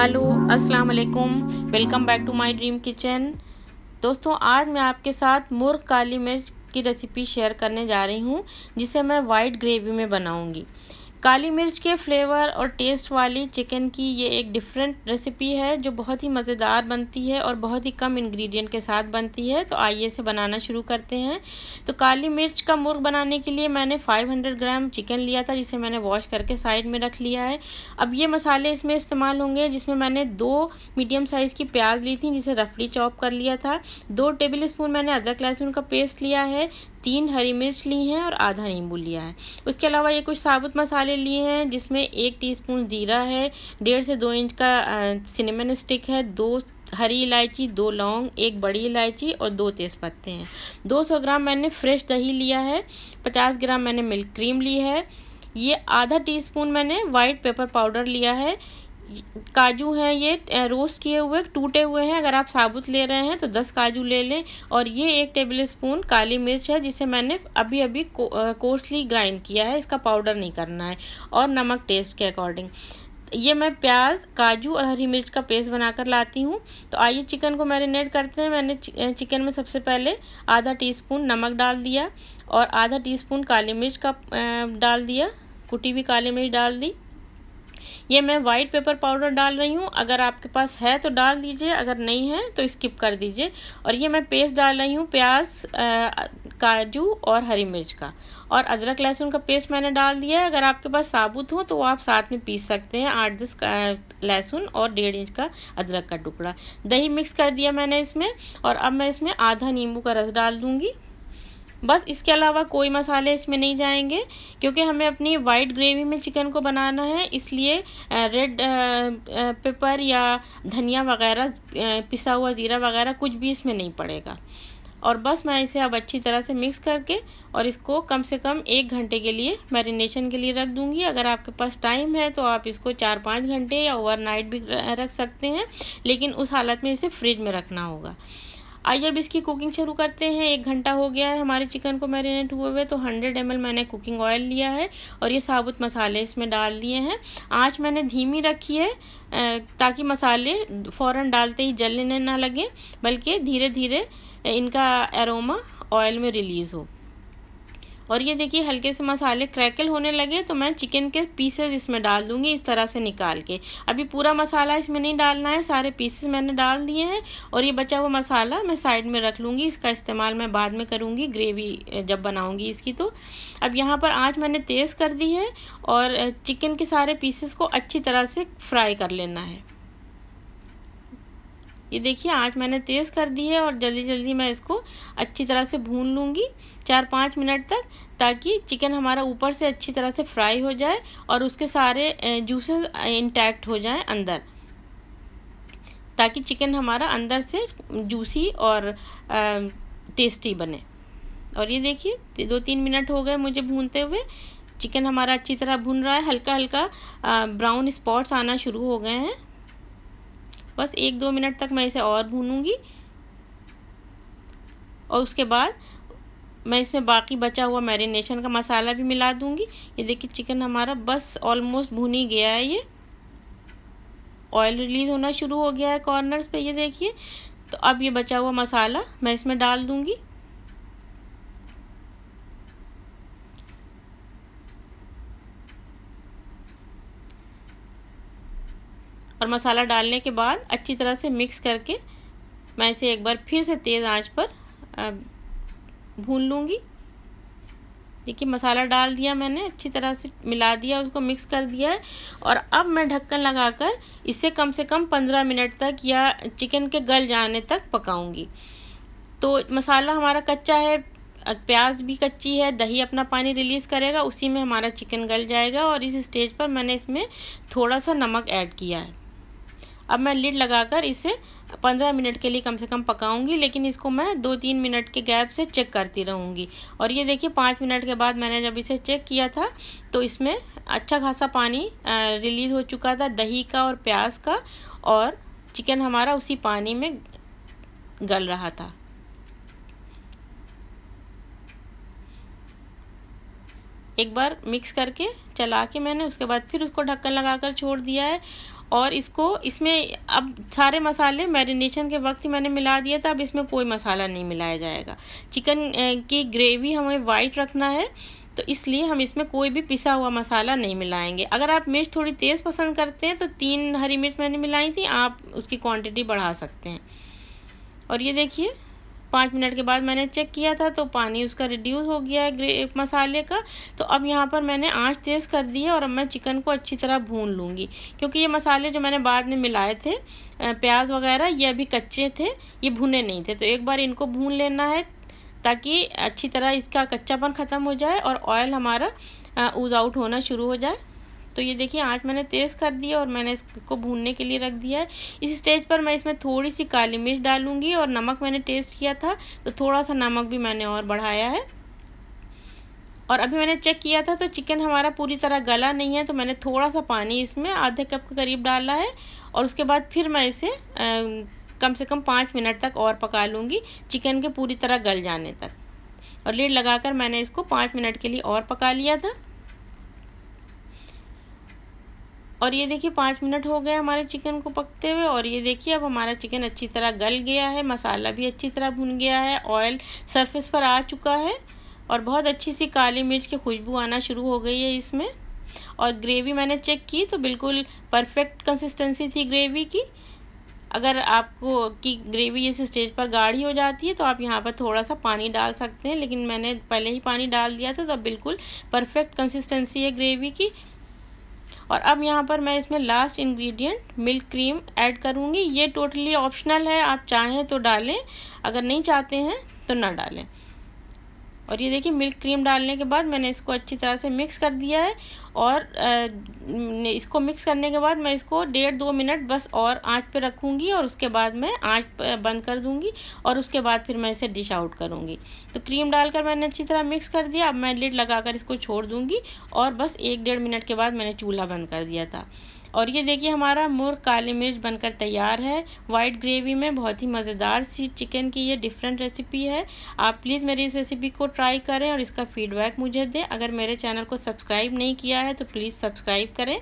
hello अस्सलाम वालेकुम welcome back to my dream kitchen दोस्तों आज मैं आपके साथ मुर्ग काली मिर्च की रेसिपी शेयर करने जा रही हूँ जिसे मैं वाइट ग्रेवी में बनाऊँगी काली मिर्च के फ्लेवर और टेस्ट वाली चिकन की ये एक डिफरेंट रेसिपी है जो बहुत ही मज़ेदार बनती है और बहुत ही कम इंग्रेडिएंट के साथ बनती है तो आइए इसे बनाना शुरू करते हैं तो काली मिर्च का मुर्ग बनाने के लिए मैंने 500 ग्राम चिकन लिया था जिसे मैंने वॉश करके साइड में रख लिया है अब ये मसाले इसमें इस्तेमाल होंगे जिसमें मैंने दो मीडियम साइज़ की प्याज ली थी जिसे रफड़ी चॉप कर लिया था दो टेबल स्पून मैंने अदरक लहसुन का पेस्ट लिया है तीन हरी मिर्च ली हैं और आधा नींबू लिया है उसके अलावा ये कुछ साबुत मसाले लिए हैं जिसमें एक टीस्पून ज़ीरा है डेढ़ से दो इंच का सिनेमन स्टिक है दो हरी इलायची दो लौंग एक बड़ी इलायची और दो तेज़पत्ते हैं 200 ग्राम मैंने फ्रेश दही लिया है 50 ग्राम मैंने मिल्क क्रीम ली है ये आधा टीस्पून मैंने वाइट पेपर पाउडर लिया है काजू हैं ये रोस्ट किए हुए टूटे हुए हैं अगर आप साबुत ले रहे हैं तो दस काजू ले लें और ये एक टेबल स्पून काली मिर्च है जिसे मैंने अभी अभी कोर्सली ग्राइंड किया है इसका पाउडर नहीं करना है और नमक टेस्ट के अकॉर्डिंग ये मैं प्याज काजू और हरी मिर्च का पेस्ट बनाकर लाती हूँ तो आइए चिकन को मैरिनेट करते हैं मैंने चिकन में सबसे पहले आधा टीस्पून नमक डाल दिया और आधा टीस्पून काली मिर्च का डाल दिया कुटी हुई काली मिर्च डाल दी ये मैं वाइट पेपर पाउडर डाल रही हूँ अगर आपके पास है तो डाल दीजिए अगर नहीं है तो स्किप कर दीजिए और ये मैं पेस्ट डाल रही हूँ प्याज काजू और हरी मिर्च का और अदरक लहसुन का पेस्ट मैंने डाल दिया है अगर आपके पास साबुत हो तो आप साथ में पीस सकते हैं आठ दस लहसुन और डेढ़ इंच का अदरक का टुकड़ा दही मिक्स कर दिया मैंने इसमें और अब मैं इसमें आधा नींबू का रस डाल दूँगी बस इसके अलावा कोई मसाले इसमें नहीं जाएंगे क्योंकि हमें अपनी वाइट ग्रेवी में चिकन को बनाना है इसलिए रेड पेपर या धनिया वगैरह पिसा हुआ ज़ीरा वगैरह कुछ भी इसमें नहीं पड़ेगा और बस मैं इसे अब अच्छी तरह से मिक्स करके और इसको कम से कम एक घंटे के लिए मैरिनेशन के लिए रख दूँगी अगर आपके पास टाइम है तो आप इसको चार पाँच घंटे या ओवरनाइट भी रख सकते हैं लेकिन उस हालत में इसे फ्रिज में रखना होगा आइए अब इसकी कुकिंग शुरू करते हैं एक घंटा हो गया है हमारे चिकन को मैरिनेट हुए हुए तो 100 एम मैंने कुकिंग ऑयल लिया है और ये साबुत मसाले इसमें डाल दिए हैं आँच मैंने धीमी रखी है ताकि मसाले फ़ौर डालते ही जलने ना लगें बल्कि धीरे धीरे इनका एरोमा ऑयल में रिलीज़ हो और ये देखिए हल्के से मसाले क्रैकल होने लगे तो मैं चिकन के पीसेज इसमें डाल दूंगी इस तरह से निकाल के अभी पूरा मसाला इसमें नहीं डालना है सारे पीसेस मैंने डाल दिए हैं और ये बचा हुआ मसाला मैं साइड में रख लूँगी इसका इस्तेमाल मैं बाद में करूँगी ग्रेवी जब बनाऊँगी इसकी तो अब यहाँ पर आँच मैंने तेज़ कर दी है और चिकन के सारे पीसेस को अच्छी तरह से फ्राई कर लेना है ये देखिए आँच मैंने तेज़ कर दी है और जल्दी जल्दी मैं इसको अच्छी तरह से भून लूँगी चार पाँच मिनट तक ताकि चिकन हमारा ऊपर से अच्छी तरह से फ्राई हो जाए और उसके सारे जूसेस इंटैक्ट हो जाएं अंदर ताकि चिकन हमारा अंदर से जूसी और टेस्टी बने और ये देखिए दो तीन मिनट हो गए मुझे भूनते हुए चिकन हमारा अच्छी तरह भून रहा है हल्का हल्का ब्राउन स्पॉट्स आना शुरू हो गए हैं बस एक दो मिनट तक मैं इसे और भूनूंगी और उसके बाद मैं इसमें बाकी बचा हुआ मैरिनेशन का मसाला भी मिला दूंगी ये देखिए चिकन हमारा बस ऑलमोस्ट भुन ही गया है ये ऑयल रिलीज़ होना शुरू हो गया है कॉर्नर्स पे ये देखिए तो अब ये बचा हुआ मसाला मैं इसमें डाल दूंगी और मसाला डालने के बाद अच्छी तरह से मिक्स करके मैं इसे एक बार फिर से तेज़ आंच पर भून लूँगी देखिए मसाला डाल दिया मैंने अच्छी तरह से मिला दिया उसको मिक्स कर दिया है और अब मैं ढक्कन लगाकर इसे कम से कम पंद्रह मिनट तक या चिकन के गल जाने तक पकाऊँगी तो मसाला हमारा कच्चा है प्याज भी कच्ची है दही अपना पानी रिलीज़ करेगा उसी में हमारा चिकन गल जाएगा और इस स्टेज पर मैंने इसमें थोड़ा सा नमक ऐड किया है अब मैं लिड लगाकर इसे पंद्रह मिनट के लिए कम से कम पकाऊंगी लेकिन इसको मैं दो तीन मिनट के गैप से चेक करती रहूँगी और ये देखिए पाँच मिनट के बाद मैंने जब इसे चेक किया था तो इसमें अच्छा खासा पानी रिलीज़ हो चुका था दही का और प्याज का और चिकन हमारा उसी पानी में गल रहा था एक बार मिक्स करके चला के मैंने उसके बाद फिर उसको ढक्कन लगाकर छोड़ दिया है और इसको इसमें अब सारे मसाले मैरिनेशन के वक्त ही मैंने मिला दिया था अब इसमें कोई मसाला नहीं मिलाया जाएगा चिकन की ग्रेवी हमें वाइट रखना है तो इसलिए हम इसमें कोई भी पिसा हुआ मसाला नहीं मिलाएंगे अगर आप मिर्च थोड़ी तेज़ पसंद करते हैं तो तीन हरी मिर्च मैंने मिलाई थी आप उसकी क्वांटिटी बढ़ा सकते हैं और ये देखिए पाँच मिनट के बाद मैंने चेक किया था तो पानी उसका रिड्यूस हो गया है मसाले का तो अब यहाँ पर मैंने आँच तेज़ कर दी है और अब मैं चिकन को अच्छी तरह भून लूँगी क्योंकि ये मसाले जो मैंने बाद में मिलाए थे प्याज वगैरह ये अभी कच्चे थे ये भुने नहीं थे तो एक बार इनको भून लेना है ताकि अच्छी तरह इसका कच्चापन ख़त्म हो जाए और ऑयल हमारा ऊज आउट होना शुरू हो जाए तो ये देखिए आँच मैंने तेज़ कर दिया और मैंने इसको भूनने के लिए रख दिया है इस स्टेज पर मैं इसमें थोड़ी सी काली मिर्च डालूंगी और नमक मैंने टेस्ट किया था तो थोड़ा सा नमक भी मैंने और बढ़ाया है और अभी मैंने चेक किया था तो चिकन हमारा पूरी तरह गला नहीं है तो मैंने थोड़ा सा पानी इसमें आधे कप के करीब डाला है और उसके बाद फिर मैं इसे कम से कम पाँच मिनट तक और पका लूँगी चिकन के पूरी तरह गल जाने तक और लीड लगाकर मैंने इसको पाँच मिनट के लिए और पका लिया था और ये देखिए पाँच मिनट हो गए हमारे चिकन को पकते हुए और ये देखिए अब हमारा चिकन अच्छी तरह गल गया है मसाला भी अच्छी तरह भुन गया है ऑयल सरफेस पर आ चुका है और बहुत अच्छी सी काली मिर्च की खुशबू आना शुरू हो गई है इसमें और ग्रेवी मैंने चेक की तो बिल्कुल परफेक्ट कंसिस्टेंसी थी ग्रेवी की अगर आपको की ग्रेवी इस स्टेज पर गाढ़ी हो जाती है तो आप यहाँ पर थोड़ा सा पानी डाल सकते हैं लेकिन मैंने पहले ही पानी डाल दिया था तो अब बिल्कुल परफेक्ट कंसिस्टेंसी है ग्रेवी की और अब यहाँ पर मैं इसमें last ingredient milk cream add करूँगी ये टोटली ऑप्शनल है आप चाहें तो डालें अगर नहीं चाहते हैं तो ना डालें और ये देखिए मिल्क क्रीम डालने के बाद मैंने इसको अच्छी तरह से मिक्स कर दिया है और इसको मिक्स करने के बाद मैं इसको डेढ़ दो मिनट बस और आंच पे रखूँगी और उसके बाद मैं आंच बंद कर दूँगी और उसके बाद फिर मैं इसे डिश आउट करूँगी तो क्रीम डालकर मैंने अच्छी तरह मिक्स कर दिया अब मैं लिड लगा इसको छोड़ दूँगी और बस एक डेढ़ मिनट के बाद मैंने चूल्हा बंद कर दिया था और ये देखिए हमारा मुर्ग काली मिर्च बनकर तैयार है वाइट ग्रेवी में बहुत ही मज़ेदार सी चिकन की ये डिफरेंट रेसिपी है आप प्लीज़ मेरी इस रेसिपी को ट्राई करें और इसका फीडबैक मुझे दें अगर मेरे चैनल को सब्सक्राइब नहीं किया है तो प्लीज़ सब्सक्राइब करें